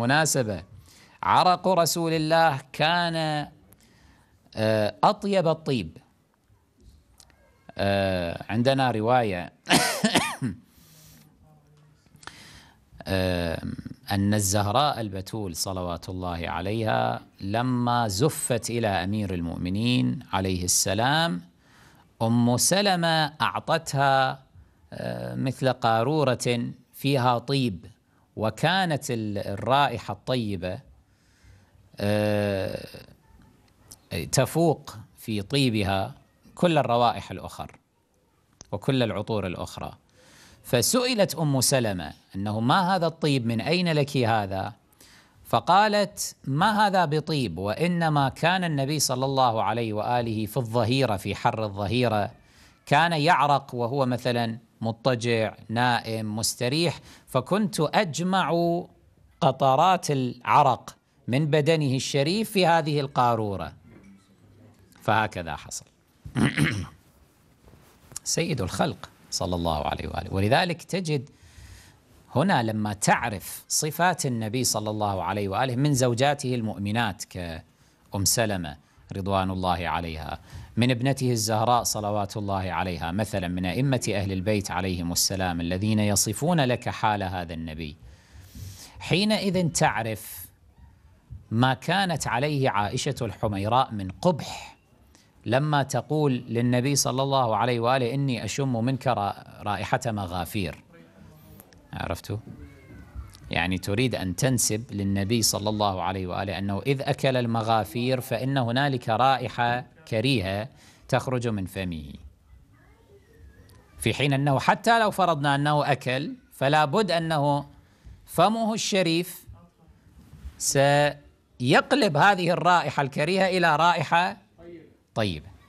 مناسبة عرق رسول الله كان آه، أطيب الطيب آه، عندنا رواية آه، أن الزهراء البتول صلوات الله عليها لما زفت إلى أمير المؤمنين عليه السلام أم سلمة أعطتها مثل قارورة فيها طيب وكانت الرائحة الطيبة آه، تفوق في طيبها كل الروائح الأخر وكل العطور الأخرى فسئلت أم سلمة أنه ما هذا الطيب من أين لك هذا فقالت ما هذا بطيب وإنما كان النبي صلى الله عليه وآله في الظهيرة في حر الظهيرة كان يعرق وهو مثلا مضطجع نائم مستريح فكنت اجمع قطرات العرق من بدنه الشريف في هذه القاروره فهكذا حصل سيد الخلق صلى الله عليه واله ولذلك تجد هنا لما تعرف صفات النبي صلى الله عليه واله من زوجاته المؤمنات كأم سلمه رضوان الله عليها من ابنته الزهراء صلوات الله عليها مثلا من أئمة أهل البيت عليهم السلام الذين يصفون لك حال هذا النبي حينئذ تعرف ما كانت عليه عائشة الحميراء من قبح لما تقول للنبي صلى الله عليه وآله إني أشم منك رائحة مغافير عرفتوا؟ يعني تريد أن تنسب للنبي صلى الله عليه وآله أنه إذ أكل المغافير فإن هنالك رائحة كريهة تخرج من فمه في حين أنه حتى لو فرضنا أنه أكل فلا بد أنه فمه الشريف سيقلب هذه الرائحة الكريهة إلى رائحة طيبة